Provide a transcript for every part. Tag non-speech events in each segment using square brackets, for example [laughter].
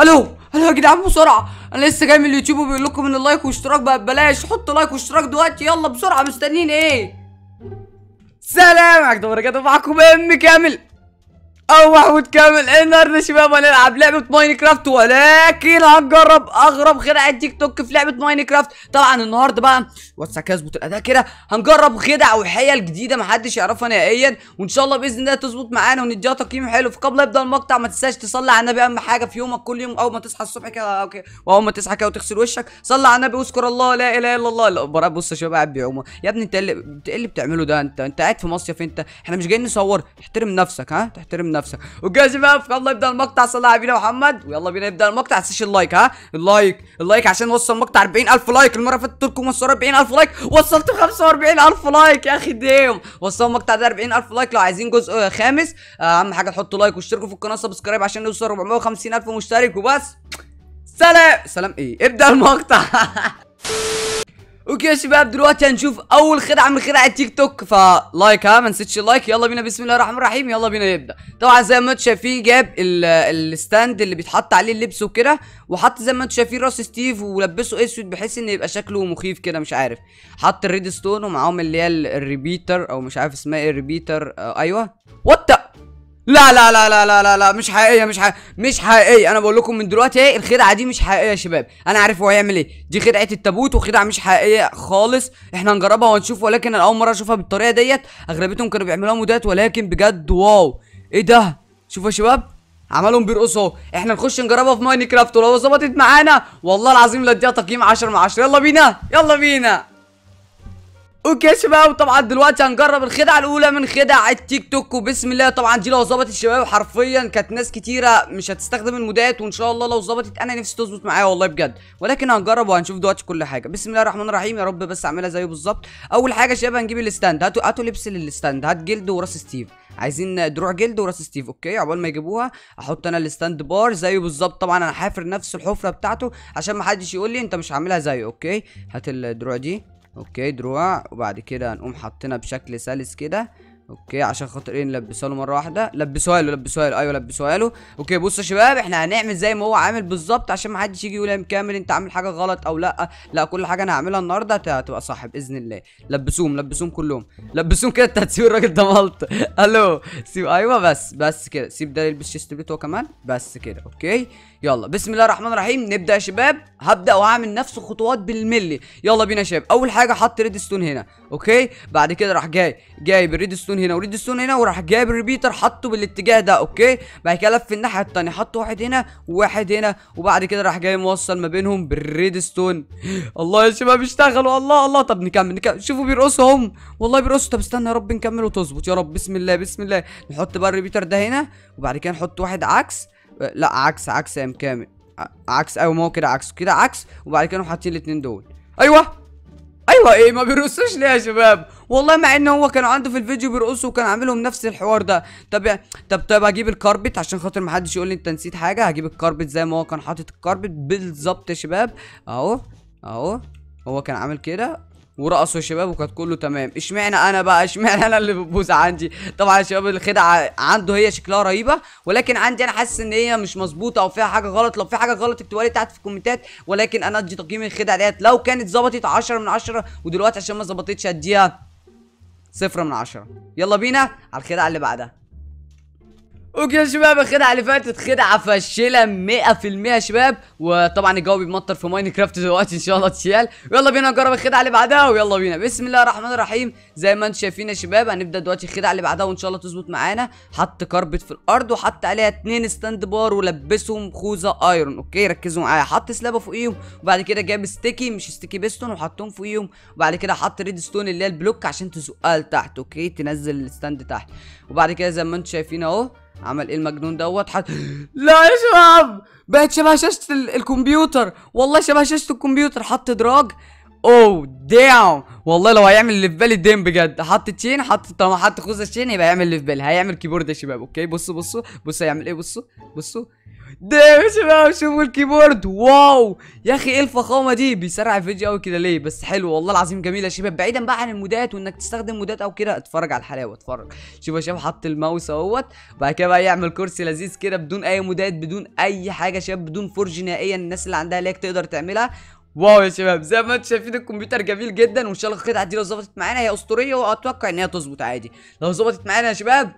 الو الو يا جدعان بسرعه انا لسه جاي من اليوتيوب وبيقول لكم ان اللايك والاشتراك بقى ببلاش حط لايك واشتراك دلوقتي يلا بسرعه مستنيين ايه سلام عليكم ورجعت معاكم ام كامل اروح وتكمل النهارده يا شباب هنلعب لعبه ماينكرافت ولكن هنجرب اغرب خدع التيك توك في لعبه ماينكرافت طبعا النهارده بقى واتس كده اظبط الاداء كده هنجرب خدع وحيل جديده محدش يعرفها نهائيا وان شاء الله باذن الله تظبط معانا ونديها تقييم حلو فقبل ما يبدا المقطع ما تنساش تصلي على النبي اهم حاجه في يومك كل يوم اول ما تصحى الصبح كده واول ما تصحى كده وتغسل وشك صلي على النبي واذكر الله لا اله الا الله البراء بص يا شباب قاعد بيعوم يا ابني انت إيه إيه اللي بتعمله ده انت انت قاعد في مصيف انت احنا مش جايين نصور احترم نفسك ها تحترم نفسك وجايز بقى يلا يبدا المقطع صلى على نبينا محمد ويلا بينا نبدا المقطع تنساش اللايك ها اللايك اللايك عشان نوصل المقطع 40000 لايك المره اللي فاتت لكم وصلوا 40000 لايك وصلت 45000 لايك يا اخي ديم وصلوا المقطع ده 40000 لايك لو عايزين جزء آه، خامس آه، اهم حاجه تحطوا لايك واشتركوا في القناه سبسكرايب عشان نوصل 450000 مشترك وبس سلام سلام ايه ابدا المقطع [laughs] اوكي يا شباب دلوقتي هنشوف اول خدعه من خدع التيك توك فلايك ها ما نسيتش اللايك يلا بينا بسم الله الرحمن الرحيم يلا بينا نبدا طبعا زي ما انتم شايفين جاب الستاند اللي بيتحط عليه اللبس وكده وحط زي ما انتم شايفين راس ستيف ولبسه اسود بحيث ان يبقى شكله مخيف كده مش عارف حط الريد ستون ومعاهم اللي هي الريبيتر او مش عارف اسمها ايه الريبيتر آه ايوه وات لا لا لا لا لا لا, لا مش حقيقيه مش حقيقية مش حقيقيه انا بقول لكم من دلوقتي ايه الخدعه دي مش حقيقيه يا شباب انا عارف هو هيعمل ايه دي خدعه التابوت وخدعه مش حقيقيه خالص احنا هنجربها وهنشوف ولكن انا اول مره اشوفها بالطريقه ديت اغلبيتهم كانوا بيعملوها مودات ولكن بجد واو ايه ده شوفوا يا شباب عملهم بيرقصوا اهو احنا نخش نجربها في ماين كرافت ولو ظبطت معانا والله العظيم لا اديها تقييم 10 من 10 يلا بينا يلا بينا اوكي يا شباب طبعا دلوقتي هنجرب الخدعه الاولى من خدع التيك توك وبسم الله طبعا دي لو ظبطت الشباب حرفيا كانت ناس كتيره مش هتستخدم المودات وان شاء الله لو ظبطت انا نفسي تظبط معايا والله بجد ولكن هنجرب وهنشوف دلوقتي كل حاجه بسم الله الرحمن الرحيم يا رب بس اعملها زيه بالظبط اول حاجه يا شباب هنجيب الستاند هاتوا هاتوا لبس للستاند هات جلد وراس ستيف عايزين دروع جلد وراس ستيف اوكي عقبال ما يجيبوها احط انا الستاند بار زيه بالظبط طبعا انا حافر نفس الحفره بتاعته عشان ما حدش يقول لي انت مش عاملها زيه اوكي هات الدروع دي اوكي دروع وبعد كده هنقوم حاطينها بشكل سلس كده اوكي عشان خاطر ايه نلبسها له مره واحده لبسوها له لبسوها له ايوه لبسوها له اوكي بصوا يا شباب احنا هنعمل زي ما هو عامل بالظبط عشان ما حدش يجي يقول يا مكمل انت عامل حاجه غلط او لا لا كل حاجه انا هعملها النهارده هتبقى صح باذن الله لبسوهم لبسوهم كلهم لبسوهم كده [laughs] انت هتسيب الراجل ده ملط [laughs] الو سيب ايوه بس بس كده سيب ده يلبس شيست بليت هو كمان بس كده اوكي يلا بسم الله الرحمن الرحيم نبدا يا شباب هبدا وهعمل نفس الخطوات بالملي يلا بينا يا شباب اول حاجه حط ريد ستون هنا اوكي بعد كده راح جاي جايب الريد ستون هنا وريد ستون هنا وراح جايب الريبيتر حطه بالاتجاه ده اوكي بعد كده لف الناحيه الثانيه حط واحد هنا وواحد هنا وبعد كده راح جاي موصل ما بينهم بالريد ستون الله يا شباب اشتغلوا الله الله طب نكمل نكمل شوفوا بيرقصهم والله بيرقصوا طب استنى يا رب نكمل وتظبط يا رب بسم الله بسم الله نحط بقى الريبيتر ده هنا وبعد كده نحط واحد عكس لا عكس عكس يا كامل عكس ايوه ما هو كده عكس كده عكس وبعد كده حاطين الاثنين دول ايوه ايوه ايه ما بيرقصوش ليه يا شباب والله مع ان هو كان عنده في الفيديو بيرقصوا وكان عاملهم نفس الحوار ده طب طب طب هجيب الكاربت عشان خاطر ما حدش يقول لي انت نسيت حاجه هجيب الكاربت زي ما هو كان حاطط الكاربت بالظبط يا شباب اهو اهو هو كان عامل كده ورقصوا شباب وكانت كله تمام اشمعنى انا بقى اشمعنى انا اللي ببوس عندي طبعا شباب الخدعه عنده هي شكلها رهيبه ولكن عندي انا حاسس ان هي مش مظبوطه او فيها حاجه غلط لو في حاجه غلط اكتبوا لي تحت في الكومنتات ولكن انا ادي تقييم الخدعه ديت لو كانت ظبطت 10 من 10 ودلوقتي عشان ما ظبطتش اديها صفر من 10 يلا بينا على الخدعة اللي بعدها اوكي يا شباب الخدعه اللي فاتت خدعه فشله 100% يا شباب وطبعا الجو بيمطر في ماين كرافت دلوقتي ان شاء الله تشيل يلا بينا نجرب الخدعه اللي بعدها ويلا بينا بسم الله الرحمن الرحيم زي ما انتم شايفين يا شباب هنبدا دلوقتي الخدعه اللي بعدها وان شاء الله تظبط معانا حط كاربت في الارض وحط عليها اتنين ستاند بار ولبسهم خوذه ايرون اوكي ركزوا معايا حط سلابه فوقيهم وبعد كده جاب ستيكي مش ستيكي بيستون وحطهم فوقيهم وبعد كده حط ريد ستون اللي هي البلوك عشان تزقها لتحت اوكي تنزل الستاند تحت وبعد كده زي ما انتم شايفين اهو عمل ايه المجنون دوت حد لا يا شباب بقت شبه شاشه الكمبيوتر والله شبه شاشه الكمبيوتر حط دراج او oh, داون والله لو هيعمل اللي في بالي الدين بجد حط تشين حط طالما حط خوذه تشين يبقى هيعمل اللي في بالي هيعمل كيبورد يا شباب اوكي بصوا بصوا بصوا هيعمل ايه بصوا بصوا ده يا شباب شوفوا الكيبورد واو يا اخي ايه الفخامه دي بيسرع الفيديو قوي كده ليه بس حلو والله العظيم جميل يا شباب بعيدا بقى عن المودات وانك تستخدم مودات او كده اتفرج على الحلاوه اتفرج شوف يا شباب حط الماوس اهوت بعد كده بقى يعمل كرسي لذيذ كده بدون اي مودات بدون اي حاجه شباب بدون فرج نهائيا الناس اللي عندها لاج تقدر تعملها واو يا شباب زي ما انتم شايفين الكمبيوتر جميل جدا وان شاء الله القطعه دي لو ظبطت معانا هي اسطوريه واتوقع ان هي تظبط عادي لو ظبطت معانا يا شباب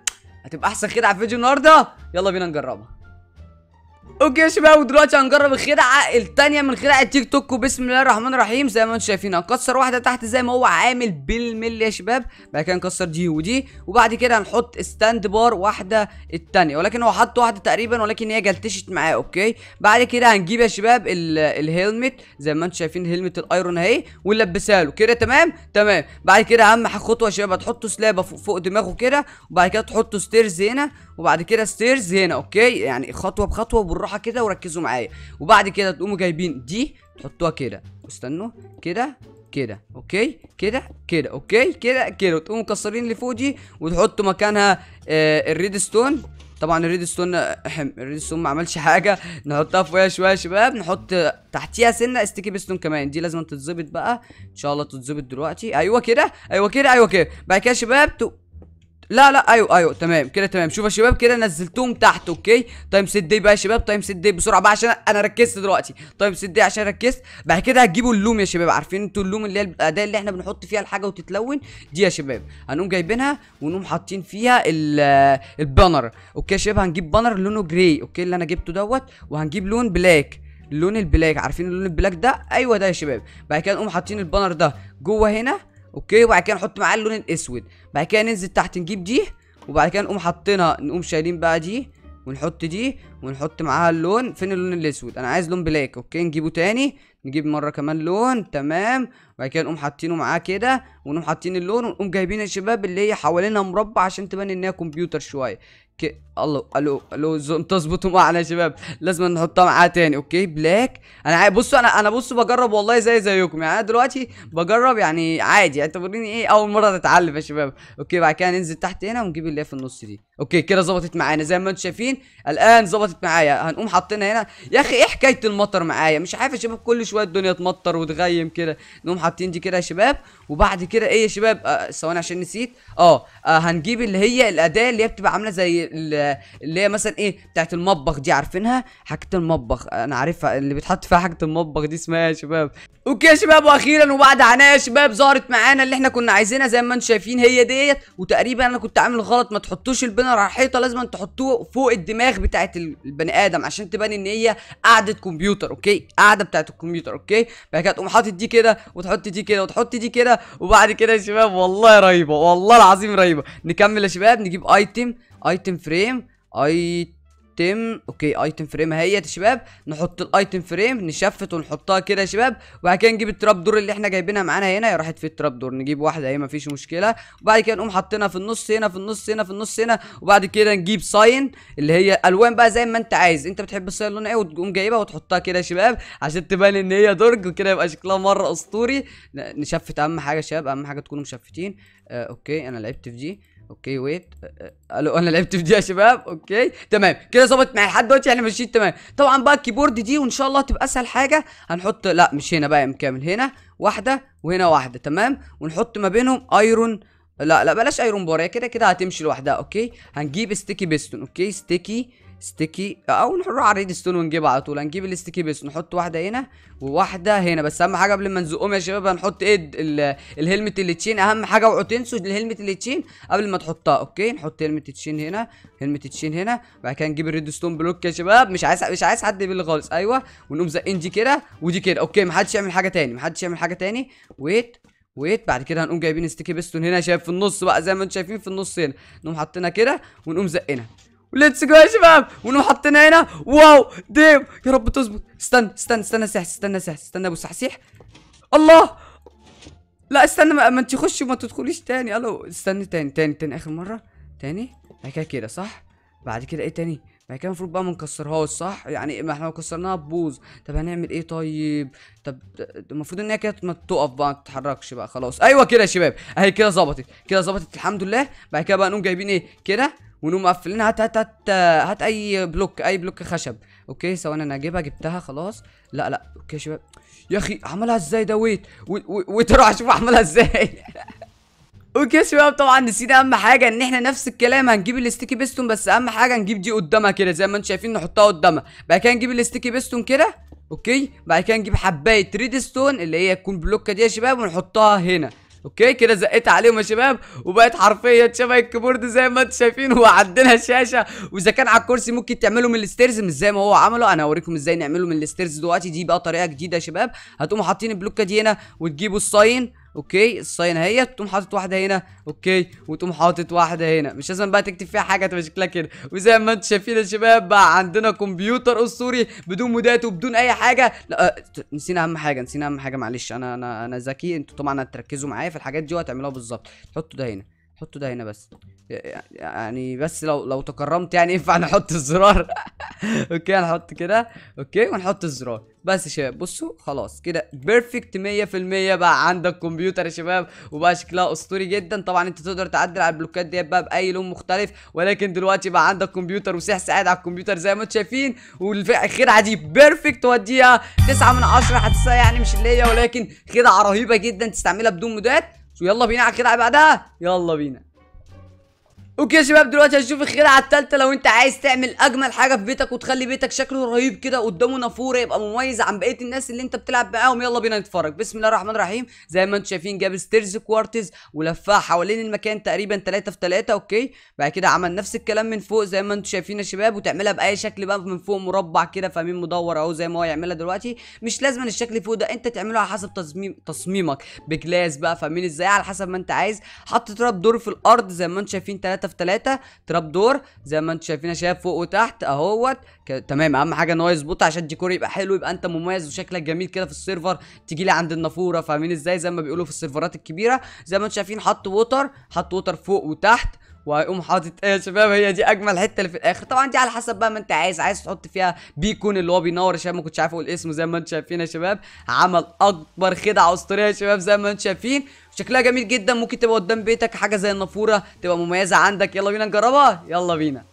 هتبقى احسن خدعه في فيديو النهارده يلا بينا نجربها اوكي يا شباب ودلوقتي هنجرب الخدعه الثانيه من خدع التيك توك وبسم الله الرحمن الرحيم زي ما انتم شايفين هنكسر واحده تحت زي ما هو عامل بالملي يا شباب بعد كده نكسر دي ودي وبعد كده هنحط ستاند بار واحده الثانيه ولكن هو حط واحده تقريبا ولكن هي جلتشت معاه اوكي بعد كده هنجيب يا شباب الهيلمت زي ما انتم شايفين هيلمت الايرون اهي ونلبسها له كده تمام تمام بعد كده اهم خطوه يا شباب هتحطوا سلابه فوق دماغه كده وبعد كده تحطوا ستيرز هنا وبعد كده ستيرز هنا اوكي يعني خطوه بخطوه بالراحه مطروحه كده وركزوا معايا وبعد كده تقوموا جايبين دي تحطوها كده استنوا كده كده اوكي كده كده اوكي كده كده وتقوموا مكسرين اللي فوق دي وتحطوا مكانها آه الريد ستون طبعا الريد ستون الريد آه، [laughs] ستون ما عملش حاجه نحطها فوقيها شويه يا شباب نحط تحتيها سنه استيكي بيستون كمان دي لازم تتظبط بقى ان شاء الله تتظبط دلوقتي ايوه كده ايوه كده ايوه كده بعد كده يا شباب لا لا ايوه ايوه تمام كده تمام شوف يا شباب كده نزلتهم تحت اوكي تايم طيب دي بقى يا شباب تايم طيب دي بسرعه بقى عشان انا ركزت دلوقتي تايم طيب دي عشان ركزت بعد كده هتجيبوا اللوم يا شباب عارفين انتوا اللوم اللي هي الاداه اللي احنا بنحط فيها الحاجه وتتلون دي يا شباب هنقوم جايبينها ونقوم حاطين فيها البانر اوكي يا شباب هنجيب بانر لونه جراي اوكي اللي انا جبته دوت وهنجيب لون بلاك اللون البلاك عارفين اللون البلاك ده ايوه ده يا شباب بعد كده نقوم حاطين البانر ده جوه هنا اوكي وبعد كده نحط معاه اللون الاسود بعد كده ننزل تحت نجيب دي وبعد كده نقوم حاطينها نقوم شايلين بقى دي ونحط دي ونحط معاها اللون فين اللون الاسود انا عايز لون بلاك اوكي نجيبه تاني نجيب مره كمان لون تمام وبعد كده نقوم حاطينه معاه كده ونقوم حاطين اللون ونقوم جايبين يا شباب اللي هي حوالينها مربع عشان تبان ان هي كمبيوتر شويه الله الو الو تظبطوا معنا يا شباب لازم نحطها معاه تاني اوكي بلاك انا بصوا انا انا بصوا بجرب والله زي زيكم يعني انا دلوقتي بجرب يعني عادي اعتبريني ايه اول مره تتعلم يا شباب اوكي بعد كده ننزل تحت هنا ونجيب اللي في النص دي اوكي كده ظبطت معانا زي ما انتم شايفين الان ظبطت معايا هنقوم حاطينها هنا يا اخي ايه حكايه المطر معايا مش عارف يا شباب كل شويه الدنيا تمطر وتغيم كده نقوم حاطين دي كده يا شباب وبعد كده ايه يا شباب آه، ثواني آه عشان نسيت اه, آه هنجيب اللي هي الاداه اللي هي بتبقى عامله زي اللي هي مثلا ايه بتاعت المطبخ دي عارفينها حاجه المطبخ انا عارفها اللي بيتحط فيها حاجه المطبخ دي اسمها إيه يا شباب اوكي يا شباب واخيرا وبعد عناء يا شباب ظهرت معانا اللي احنا كنا عايزينها زي ما انتم شايفين هي ديت وتقريبا انا كنت عامل غلط ما تحطوش البنر على الحيطه لازم تحطوه فوق الدماغ بتاعه البني ادم عشان تبان ان هي قاعده كمبيوتر اوكي قاعده بتاعه الكمبيوتر اوكي بعد كده تقوم حاطط دي كده وتحط دي كده وتحط دي كده وبعد كده يا شباب والله رهيبه والله العظيم رهيبه نكمل يا شباب نجيب ايتم ايتم فريم ايتم ايتم اوكي ايتم فريم اهيت يا شباب نحط الايتم فريم نشفت ونحطها كده يا شباب وبعد كده نجيب التراب دور اللي احنا جايبينها معانا هنا هي راحت في التراب دور نجيب واحده اهي مفيش مشكله وبعد كده نقوم حاطينها في النص هنا في النص هنا في النص هنا وبعد كده نجيب ساين اللي هي الوان بقى زي ما انت عايز انت بتحب الساين لون ايه وتقوم جايبها وتحطها كده يا شباب عشان تبان ان هي درج وكده يبقى شكلها مره اسطوري نشفت اهم حاجه يا شباب اهم حاجه تكونوا مشفتين آه اوكي انا لعبت في دي اوكي ويت الو انا لعبت في دي يا شباب اوكي تمام كده ظبطت معايا لحد دلوقتي احنا يعني ماشيين تمام طبعا بقى الكيبورد دي وان شاء الله تبقى اسهل حاجه هنحط لا مش هنا بقى مكمل هنا واحده وهنا واحده تمام ونحط ما بينهم ايرون لا لا بلاش ايرون بار كده كده هتمشي لوحدها اوكي هنجيب ستيكي بيستون اوكي ستيكي ستيكي او نروح على ريد ستون ونجيبها على طول هنجيب الستيكي بس نحط واحده هنا وواحده هنا بس اهم حاجه قبل ما نزقهم يا شباب هنحط ايد الهلمت اللي تشين اهم حاجه اوعوا تنسوا الهلمت اللي تشين قبل ما تحطها اوكي نحط هلمت تشين هنا هلمت تشين هنا بعد كده نجيب الريد ستون بلوك يا شباب مش عايز مش عايز حد يبل خالص ايوه ونقوم زقين دي كده ودي كده اوكي محدش يعمل حاجه تاني محدش يعمل حاجه تاني ويت ويت بعد كده هنقوم جايبين ستيكي بيستون هنا شايف في النص بقى زي ما انتم شايفين في النص هنا نقوم حاطينها كده ونقوم زقينها ليتس جو يا شباب ونو حطينا هنا واو ديم يا رب تظبط استنى استنى استنى سح استنى سح استنى ابو سحسيح الله لا استنى ما, انت خشي وما تدخليش تاني الو استنى تاني تاني تاني اخر مره تاني بعد كده كده صح بعد كده ايه تاني بعد كده المفروض بقى ما نكسرهاش صح يعني ما احنا لو كسرناها تبوظ طب هنعمل ايه طيب طب المفروض ان هي كده ما تقف بقى ما تتحركش بقى خلاص ايوه كده يا شباب اهي كده ظبطت كده ظبطت الحمد لله بعد كده بقى نقوم جايبين ايه كده ونقوم مقفلين هات هات هات هات اي بلوك اي بلوك خشب اوكي ثواني انا اجيبها جبتها خلاص لا لا اوكي يا شباب يا اخي عملها ازاي ده ويت ويت اروح اشوف عملها ازاي [laughs] اوكي يا شباب طبعا نسينا اهم حاجه ان احنا نفس الكلام هنجيب الستيكي بيستون بس اهم حاجه نجيب دي قدامها كده زي ما انتم شايفين نحطها قدامها بعد كده نجيب الستيكي بيستون كده اوكي بعد كده نجيب حبايه ريد ستون اللي هي تكون بلوكه دي يا شباب ونحطها هنا اوكي كده زقيت عليهم يا شباب وبقت حرفيا شبه الكيبورد زي ما انتم شايفين وعدينا الشاشه واذا كان على الكرسي ممكن تعملوا من الستيرز مش زي ما هو عمله انا هوريكم ازاي نعمله من الستيرز دلوقتي دي بقى طريقه جديده يا شباب هتقوموا حاطين البلوكه دي هنا وتجيبوا الصاين اوكي الصينه اهيت تقوم حاطط واحده هنا اوكي وتقوم حاطط واحده هنا مش لازم بقى تكتب فيها حاجه تبقى شكلها كده وزي ما انتم شايفين يا شباب بقى عندنا كمبيوتر اسطوري بدون مودات وبدون اي حاجه لا آه، نسينا اهم حاجه نسينا اهم حاجه معلش انا انا انا ذكي انتوا طبعا هتركزوا معايا في الحاجات دي وهتعملوها بالظبط تحطوا ده هنا حطه ده هنا بس يعني بس لو لو تكرمت يعني ينفع نحط الزرار [laughs] اوكي هنحط كده اوكي ونحط الزرار بس يا شباب بصوا خلاص كده بيرفكت 100% بقى عندك كمبيوتر يا شباب وبقى شكلها اسطوري جدا طبعا انت تقدر تعدل على البلوكات ديت بقى باي لون مختلف ولكن دلوقتي بقى عندك كمبيوتر وسحس قاعد على الكمبيوتر زي ما انتم شايفين والخدعه دي بيرفكت وديها 9 من 10 حاسسها يعني مش ليا ولكن خدعه رهيبه جدا تستعملها بدون مودات يلا بينا على الكلاعب بعدها يلا بينا اوكي يا شباب دلوقتي هنشوف الخير على التالتة لو انت عايز تعمل اجمل حاجة في بيتك وتخلي بيتك شكله رهيب كده قدامه نافورة يبقى مميز عن بقية الناس اللي انت بتلعب معاهم يلا بينا نتفرج بسم الله الرحمن الرحيم زي ما انتم شايفين جاب ستيرز كوارتز ولفها حوالين المكان تقريبا 3 في 3 اوكي بعد كده عمل نفس الكلام من فوق زي ما انتم شايفين يا شباب وتعملها باي شكل بقى من فوق مربع كده فاهمين مدور اهو زي ما هو يعملها دلوقتي مش لازم الشكل فوق ده انت تعمله على حسب تصميم تصميمك بجلاس بقى فاهمين ازاي على حسب ما انت عايز حط تراب دور في الارض زي ما انتم شايفين 3 في 3 تراب دور زي ما انتم شايفين شايف فوق وتحت اهوت تمام اهم حاجه ان هو يظبط عشان الديكور يبقى حلو يبقى انت مميز وشكلك جميل كده في السيرفر تيجي لي عند النافوره فاهمين ازاي زي ما بيقولوا في السيرفرات الكبيره زي ما انتم شايفين حط ووتر حط ووتر فوق وتحت وهيقوم حاطط ايه يا شباب هي دي اجمل حته اللي في الاخر طبعا دي على حسب بقى ما انت عايز عايز تحط فيها بيكون اللي هو بينور يا شباب ما كنتش عارف اقول اسمه زي ما انتم شايفين يا شباب عمل اكبر خدعه اسطوريه يا شباب زي ما انتم شايفين شكلها جميل جدا ممكن تبقى قدام بيتك حاجه زي النافوره تبقى مميزه عندك يلا بينا نجربها يلا بينا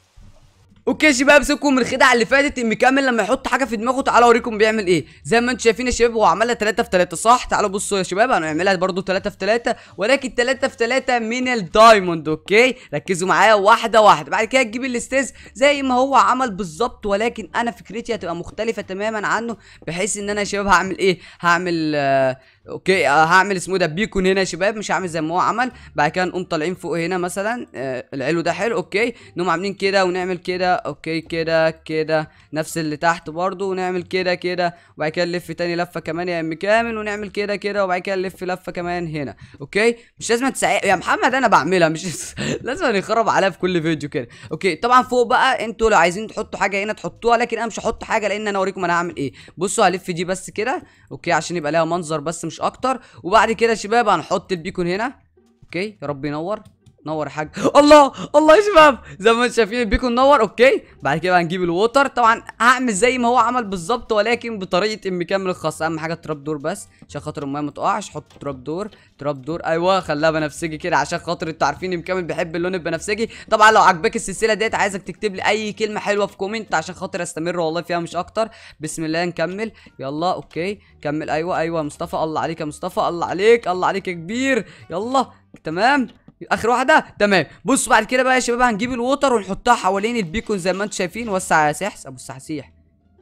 اوكي يا شباب سيبكم من الخدعه اللي فاتت ان كامل لما يحط حاجه في دماغه تعالى اوريكم بيعمل ايه زي ما انتم شايفين يا شباب هو عملها 3 في 3 صح تعالوا بصوا يا شباب هنعملها برده 3 في 3 ولكن 3 في 3 من الدايموند اوكي ركزوا معايا واحده واحده بعد كده تجيب الاستاذ زي ما هو عمل بالظبط ولكن انا فكرتي هتبقى مختلفه تماما عنه بحيث ان انا يا شباب هعمل ايه هعمل آه اوكي آه، هعمل اسمه ده بيكون هنا يا شباب مش هعمل زي ما هو عمل بعد كده نقوم طالعين فوق هنا مثلا آه العلو ده حلو اوكي نقوم عاملين كده ونعمل كده اوكي كده كده نفس اللي تحت برضو ونعمل كده كده وبعد كده نلف تاني لفه كمان يا ام كامل ونعمل كده كده وبعد كده نلف لفه كمان هنا اوكي مش لازم تسع يا محمد انا بعملها مش [laughs] لازم يخرب عليا في كل فيديو كده اوكي طبعا فوق بقى انتوا لو عايزين تحطوا حاجه هنا تحطوها لكن انا مش هحط حاجه لان انا اوريكم انا هعمل ايه بصوا هلف دي بس كده اوكي عشان يبقى لها منظر بس مش مش اكتر وبعد كده يا شباب هنحط البيكون هنا اوكي يا رب ينور نور حاج الله الله يا شباب زي ما انتم شايفين بيكون نور اوكي بعد كده هنجيب الووتر طبعا هعمل زي ما هو عمل بالظبط ولكن بطريقه ام كامل الخاصه اهم حاجه التراب دور بس عشان خاطر الميه ما تقعش حط تراب دور تراب دور ايوه خلاها بنفسجي كده عشان خاطر انتوا عارفين ام كامل بيحب اللون البنفسجي طبعا لو عجبك السلسله ديت عايزك تكتب لي اي كلمه حلوه في كومنت عشان خاطر استمر والله فيها مش اكتر بسم الله نكمل يلا اوكي كمل ايوه ايوه مصطفى الله عليك يا مصطفى الله عليك الله عليك يا كبير يلا تمام اخر واحده تمام بصوا بعد كده بقى يا شباب هنجيب الووتر ونحطها حوالين البيكون زي ما انتم شايفين وسع يا سحس ابو السحسيح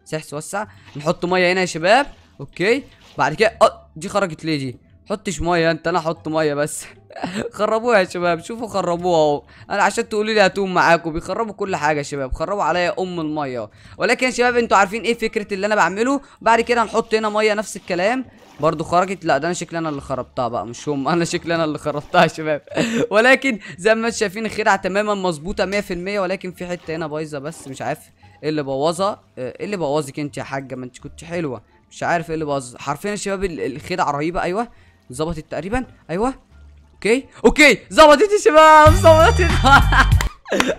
سحس وسع نحط ميه هنا يا شباب اوكي بعد كده اه دي خرجت ليه دي حطش ميه انت انا احط ميه بس خربوها يا شباب شوفوا خربوها اهو انا عشان تقولوا لي هتقوم معاكم بيخربوا كل حاجه يا شباب خربوا عليا ام الميه ولكن يا شباب انتوا عارفين ايه فكره اللي انا بعمله بعد كده هنحط هنا ميه نفس الكلام برضو خرجت لا ده انا شكلي انا اللي خربتها بقى مش هم [laughs] انا شكلي انا اللي خربتها يا شباب ولكن زي ما انتم شايفين الخدعه تماما مظبوطه 100% ولكن في حته هنا بايظه بس مش عارف ايه اللي بوظها ايه اللي بوظك انت يا حاجه ما انت كنت حلوه مش عارف ايه اللي باظ حرفيا يا شباب الخدعه رهيبه ايوه ظبطت تقريبا ايوه اوكي اوكي ظبطت يا شباب ظبطت [laughs]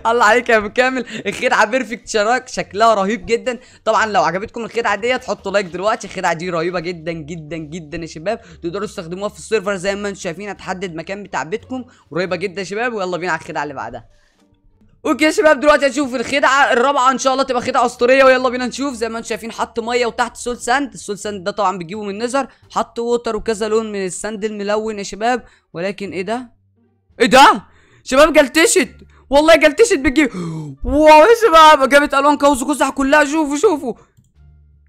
الله عليك يا كامل الخدعه بيرفكت شراك شكلها رهيب جدا طبعا لو عجبتكم الخدعه ديت حطوا لايك دلوقتي الخدعه دي رهيبه جدا جدا جدا يا شباب تقدروا تستخدموها في السيرفر زي ما انتم شايفين هتحدد مكان بتاع بيتكم رهيبه جدا يا شباب ويلا بينا على الخدعه اللي بعدها اوكي يا شباب دلوقتي هنشوف الخدعه الرابعه ان شاء الله تبقى خدعه اسطوريه ويلا بينا نشوف زي ما انتم شايفين حط ميه وتحت سول ساند السول ساند ده طبعا بتجيبه من نزر حط ووتر وكذا لون من الساند الملون يا شباب ولكن ايه ده ايه ده شباب جلتشت والله جلتشت بتجيب واو يا شباب جابت الوان كوز قزح كلها شوفوا شوفوا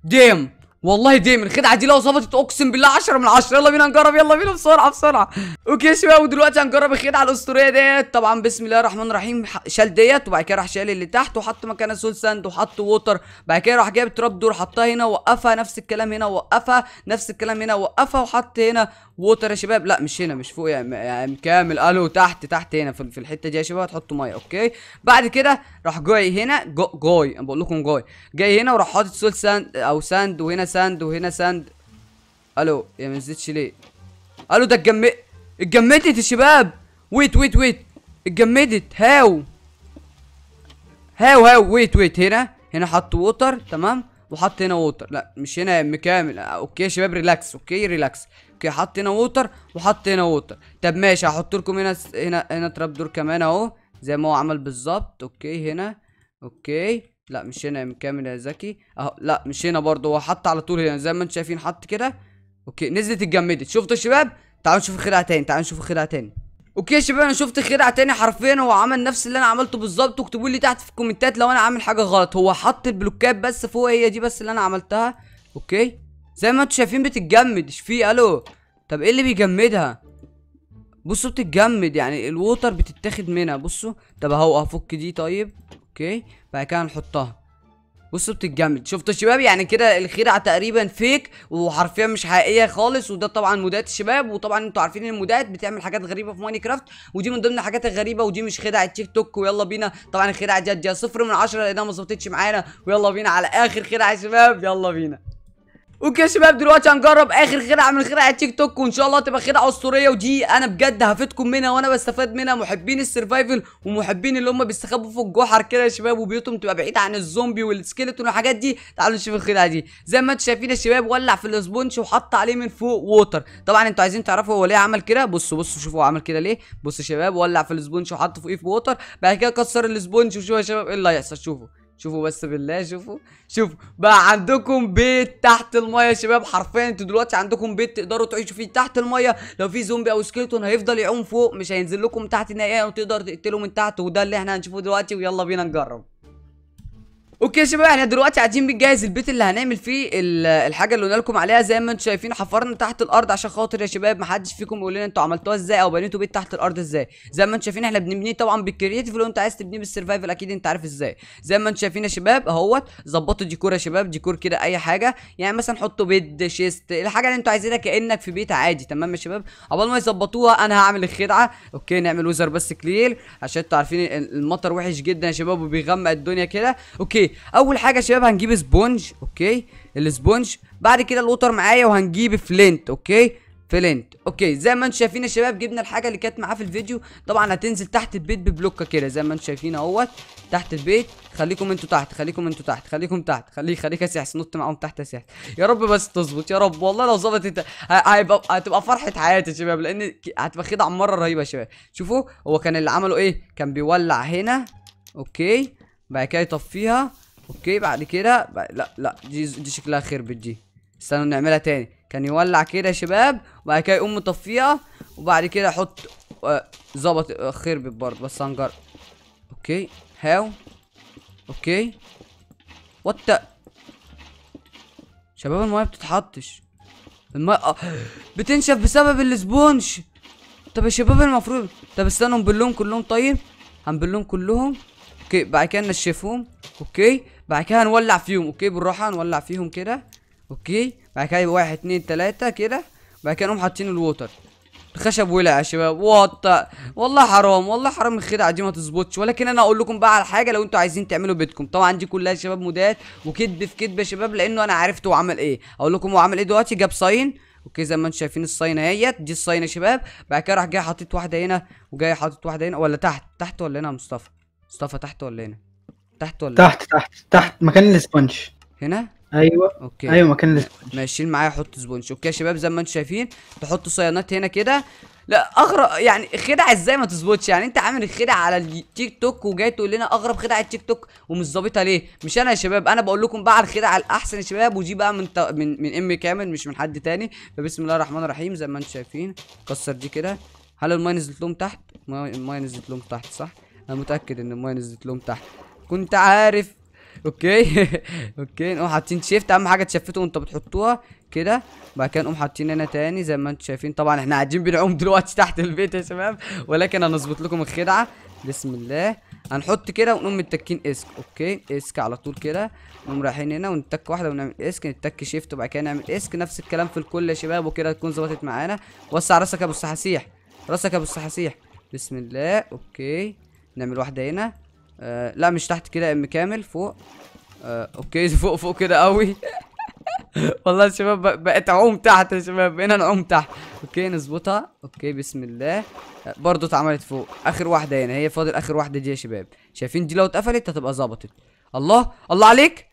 ديم والله دايما الخدعه دي لو ظبطت اقسم بالله 10 من 10 يلا بينا نجرب يلا بينا بسرعه بسرعه اوكي يا شباب ودلوقتي هنجرب الخدعه الاسطوريه ديت طبعا بسم الله الرحمن الرحيم شال ديت وبعد كده راح شال اللي تحت وحط مكانها سول ساند وحط ووتر بعد كده راح جايب تراب دور حطها هنا وقفها نفس الكلام هنا وقفها نفس الكلام هنا وقفها وحط هنا ووتر يا شباب لا مش هنا مش فوق يعني كامل الو تحت تحت هنا في الحته دي يا شباب هتحطوا ميه اوكي بعد كده راح جاي هنا جاي انا بقول لكم جاي جاي هنا وراح حاطط سول ساند او ساند وهنا ساند وهنا ساند الو يا ما نزلتش ليه الو ده اتجمد اتجمدت يا شباب ويت ويت ويت اتجمدت هاو هاو هاو ويت ويت هنا هنا حط ووتر تمام وحط هنا ووتر لا مش هنا يا ام كامل آه، اوكي يا شباب ريلاكس اوكي ريلاكس اوكي حط هنا ووتر وحط هنا ووتر طب ماشي هحط لكم هنا هنا هنا تراب دور كمان اهو زي ما هو عمل بالظبط اوكي هنا اوكي لا مش هنا يا ام كامل يا زكي اهو لا مش هنا برضه هو حط على طول هنا زي ما انتم شايفين حط كده اوكي نزلت اتجمدت شفتوا يا شباب تعالوا نشوف الخرعه تاني تعالوا نشوف الخرعه تاني اوكي يا شباب انا شفت خدع تاني حرفيا هو عمل نفس اللي انا عملته بالظبط واكتبوا لي تحت في الكومنتات لو انا عامل حاجه غلط هو حط البلوكات بس فوق هي دي بس اللي انا عملتها اوكي زي ما انتوا شايفين بتتجمد ايش في الو طب ايه اللي بيجمدها بصوا بتتجمد يعني الووتر بتتاخد منها بصوا طب اهو افك دي طيب اوكي بعد كده هنحطها بصوا بتتجمد شفتوا الشباب يعني كده الخيره تقريبا فيك وحرفيا مش حقيقيه خالص وده طبعا مودات الشباب وطبعا انتوا عارفين ان المودات بتعمل حاجات غريبه في ماين كرافت ودي من ضمن الحاجات الغريبه ودي مش خدعه تيك توك ويلا بينا طبعا الخدعه جت صفر من عشره لانها ما ظبطتش معانا ويلا بينا على اخر خدعه يا شباب يلا بينا اوكي يا شباب دلوقتي هنجرب اخر خدعه من خدع التيك توك وان شاء الله تبقى خدعه اسطوريه ودي انا بجد هفيدكم منها وانا بستفاد منها محبين السرفايفل ومحبين اللي هم بيستخبوا في الجحر كده يا شباب وبيوتهم تبقى بعيده عن الزومبي والسكيلتون والحاجات دي تعالوا نشوف الخدعه دي زي ما انتم شايفين يا شباب ولع في الاسبونج وحط عليه من فوق ووتر طبعا انتوا عايزين تعرفوا هو ليه عمل كده بصوا بصوا شوفوا هو عمل كده ليه بصوا يا شباب ولع في الاسبونج وحط فوقيه في ووتر بعد كده كسر الاسبونج وشوفوا يا شباب ايه اللي هيحصل شوفوا شوفوا بس بالله شوفوا شوفوا بقى عندكم بيت تحت المايه يا شباب حرفيا انتوا دلوقتي عندكم بيت تقدروا تعيشوا فيه تحت المايه لو في زومبي او سكيلتون هيفضل يعوم فوق مش هينزل لكم تحت نهائيا وتقدر تقتله من تحت وده اللي احنا هنشوفه دلوقتي ويلا بينا نجرب اوكي يا شباب احنا دلوقتي قاعدين بنجهز البيت اللي هنعمل فيه الحاجه اللي قلنا لكم عليها زي ما انتم شايفين حفرنا تحت الارض عشان خاطر يا شباب ما حدش فيكم يقول لنا انتوا عملتوها ازاي او بنيتوا بيت تحت الارض ازاي زي ما انتم شايفين احنا بنبنيه طبعا بالكرييتيف لو انت عايز تبنيه بالسرفايفل اكيد انت عارف ازاي زي ما انتم شايفين يا شباب اهوت ظبطوا ديكور يا شباب ديكور كده اي حاجه يعني مثلا حطوا بيد شيست الحاجه اللي انتوا عايزينها كانك في بيت عادي تمام يا شباب عقبال ما يظبطوها انا هعمل الخدعه اوكي نعمل وزر بس كلير عشان انتوا عارفين المطر وحش جدا يا شباب وبيغمق الدنيا كده اوكي اول حاجه يا شباب هنجيب سبونج اوكي السبونج بعد كده الوتر معايا وهنجيب فلنت اوكي فلنت اوكي زي ما انتم شايفين يا شباب جبنا الحاجه اللي كانت معاه في الفيديو طبعا هتنزل تحت البيت ببلوكه كده زي ما انتم شايفين اهوت تحت البيت خليكم انتوا تحت خليكم انتوا تحت خليكم تحت خليه خليك يا سحس نط معاهم تحت يا سحس يا رب بس تظبط يا رب والله لو ظبطت هيبقى هتبقى فرحه حياتي يا شباب لان هتبقى خدعه مره رهيبه يا شباب شوفوا هو كان اللي عمله ايه كان بيولع هنا اوكي بعد كده يطفيها اوكي بعد كده لا لا دي دي شكلها خربت دي استنى نعملها تاني كان يولع كده يا شباب وبعد كده يقوم مطفيها وبعد كده احط آه، ظبط آه خربت برضه بس هنجر اوكي هاو اوكي وات شباب المايه بتتحطش المايه آه، بتنشف بسبب السبونج طب يا شباب المفروض طب استنوا نبلهم كلهم طيب هنبلهم كلهم اوكي بعد كده نشفهم اوكي بعد كده هنولع فيهم اوكي بالراحه نولع فيهم كده اوكي بعد كده يبقى واحد اتنين تلاته كده بعد كده نقوم حاطين الووتر الخشب ولع يا شباب وات والله حرام والله حرام الخدعه دي ما تظبطش ولكن انا اقول لكم بقى على حاجه لو انتوا عايزين تعملوا بيتكم طبعا دي كلها شباب مودات وكدب في كدب يا شباب لانه انا عرفت هو عمل ايه اقول لكم هو عمل ايه دلوقتي جاب صاين اوكي زي ما انتم شايفين الصاينه اهيت دي الصاينه يا شباب بعد كده راح جاي حاطط واحده هنا وجاي حاطط واحده هنا ولا تحت تحت ولا هنا يا مصطفى مصطفى تحت ولا هنا؟ تحت ولا تحت تحت تحت مكان الاسبونج هنا؟ ايوه اوكي ايوه مكان الاسبونج ماشيين معايا حط سبونج اوكي يا شباب زي ما انتم شايفين تحطوا صيانات هنا كده لا اغرب يعني خدع ازاي ما تظبطش يعني انت عامل الخدع على التيك توك وجاي تقول لنا اغرب خدع التيك توك ومش ظابطها ليه مش انا يا شباب انا بقول لكم بقى على الخدع الاحسن يا شباب ودي بقى من ت... من من ام كامل مش من حد تاني فبسم الله الرحمن الرحيم زي ما انتم شايفين كسر دي كده هل المايه نزلت لهم تحت المايه نزلت لهم تحت صح انا متاكد ان المايه نزلت لهم تحت كنت عارف اوكي [laughs] اوكي نقوم حاطين شيفت اهم حاجه تشفتوا وانت بتحطوها كده بعد كده نقوم حاطين هنا تاني زي ما انتم شايفين طبعا احنا قاعدين بنعوم [laughs] دلوقتي تحت البيت يا شباب ولكن هنظبط لكم الخدعه بسم الله هنحط كده ونقوم متكين اسك اوكي اسك على طول كده نقوم رايحين هنا ونتك واحده ونعمل اسك نتك شيفت وبعد كده نعمل اسك نفس الكلام في الكل يا شباب وكده تكون ظبطت معانا وسع راسك يا ابو السحاسيح راسك يا ابو السحاسيح بسم الله اوكي نعمل واحده هنا آه لا مش تحت كده ام كامل فوق آه اوكي [laughs] فوق فوق كده قوي [laughs] والله يا شباب بقت عوم تحت يا شباب بقينا نعوم تحت اوكي نظبطها اوكي بسم الله آه، برضه اتعملت فوق اخر واحده هنا هي فاضل اخر واحده دي يا شباب شايفين دي لو اتقفلت هتبقى ظبطت الله الله عليك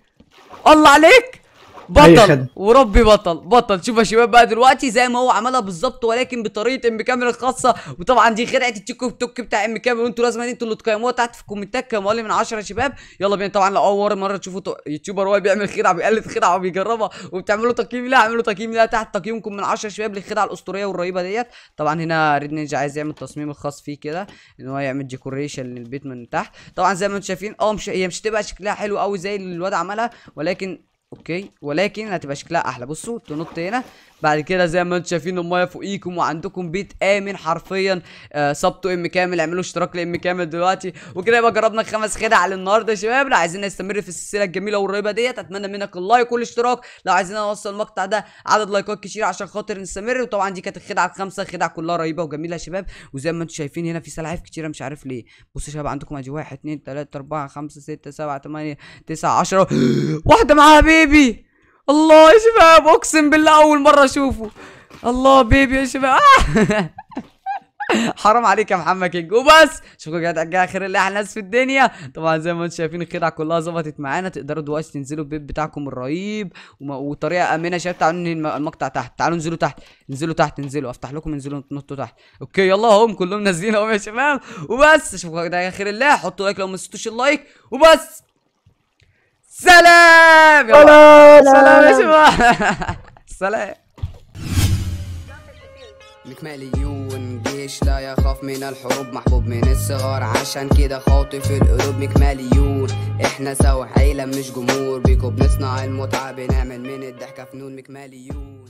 الله عليك بطل وربي بطل بطل شوف يا شباب بقى دلوقتي زي ما هو عملها بالظبط ولكن بطريقه ام كاميرا الخاصه وطبعا دي خرعه التيك توك بتاع ام كاميرا وانتوا لازم انتوا اللي تقيموها تحت في الكومنتات كام من 10 يا شباب يلا بينا طبعا لو اول مره تشوفوا يوتيوبر هو بيعمل خدعه بيقلد خدعه وبيجربها وبتعملوا تقييم لها اعملوا تقييم لها تحت تقييمكم من 10 يا شباب للخدعه الاسطوريه والرهيبه ديت طبعا هنا ريد نينجا عايز يعمل تصميم الخاص فيه كده ان هو يعمل ديكوريشن للبيت من تحت طبعا زي ما انتم شايفين اه مش هي مش هتبقى شكلها حلو قوي زي اللي الواد عملها ولكن اوكي ولكن هتبقى شكلها احلى بصوا تنط هنا بعد كده زي ما انتم شايفين المايه فوقيكم وعندكم بيت امن حرفيا آه سبتوا ام كامل اعملوا اشتراك لام كامل دلوقتي وكده يبقى جربنا الخمس خدع للنهارده يا شباب لو عايزين نستمر في السلسله الجميله والرهيبه ديت اتمنى منك اللايك والاشتراك لو عايزين نوصل المقطع ده عدد لايكات كتير عشان خاطر نستمر وطبعا دي كانت الخدعه الخمسه خدع كلها رهيبه وجميله يا شباب وزي ما انتم شايفين هنا في سلاحف كتيره مش عارف ليه بصوا يا شباب عندكم ادي 1 2 3 4 5 6 7 8 9 10 واحده معاها بيبي الله يا شباب اقسم بالله اول مره اشوفه الله بيبي يا شباب [laughs] حرام عليك يا محمد كينج وبس شوفوا يا جدعان خير اللي احلى ناس في الدنيا طبعا زي ما انتم شايفين الخدعه كلها ظبطت معانا تقدروا دلوقتي تنزلوا البيت بتاعكم الرهيب وطريقه امنه شايف تعالوا المقطع تحت تعالوا انزلوا تحت انزلوا تحت انزلوا افتح لكم انزلوا نطوا تحت اوكي يلا هم كلهم نازلين اهو يا شباب وبس شوفوا يا جدعان خير الله حطوا لايك لو ما نسيتوش اللايك وبس سلام يلا سلام يا شباب [laughs] سلام مكماليون جيش لا يخاف من الحروب محبوب من الصغار عشان كده خاطف القلوب مكماليون احنا سوا عيلة مش جمهور بيكو بنصنع المتعة بنعمل من الضحكة فنون مكماليون